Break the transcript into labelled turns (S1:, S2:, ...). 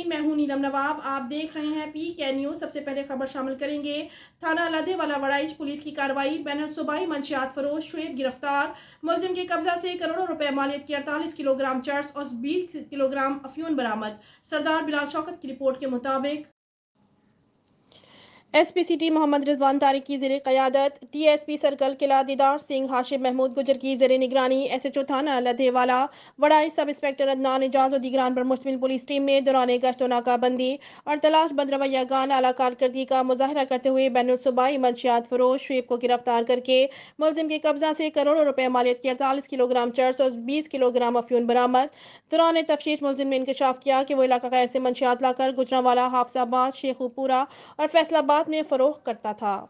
S1: नाजरीन मैं हूं नीलम नवाब आप देख रहे हैं पी के न्यूज सबसे पहले खबर शामिल करेंगे थाना लधे वाला वड़ाइच पुलिस की कार्रवाई बैन सुबाई मंशियात फरोज शुएब गिरफ्तार मुलजिम के कब्जा से करोड़ों रुपए मालियत की अड़तालीस किलोग्राम चर्स और बीस किलोग्राम अफ्यून बरामद सरदार बिलाल शौकत की रिपोर्ट के मुताबिक S P C T Mohammad Rizwan Tariq की जर क़्यादत T S P circle Qila Didar Singh Hashim Mahmood गुजर की जर निगरानी एस एच ओ थाना लधेवाला वड़ाई सब इंस्पेक्टर अदनान एजाज और दीगरान पर मुश्तमिल पुलिस टीम ने दौरान गश्त नाकाबंदी और तलाश रवैया गान आला कारकर्दगी का मुजाहरा करते हुए बैन सूबाई मंशियात फरोश शुएब को गिरफ्तार करके मुलिम के कब्जा से करोड़ों रुपये मालियत की अड़तालीस किलोग्राम चर्च और बीस किलोग्राम अफ्यून बरामद दौरान तफ्तीश मुलिम ने इंकशाफ किया कि वो इलाका कैसे मंशियात लाकर गुजरावाला हाफसाबाद शेखुपुरा और फैसलाबाद में फरोख करता था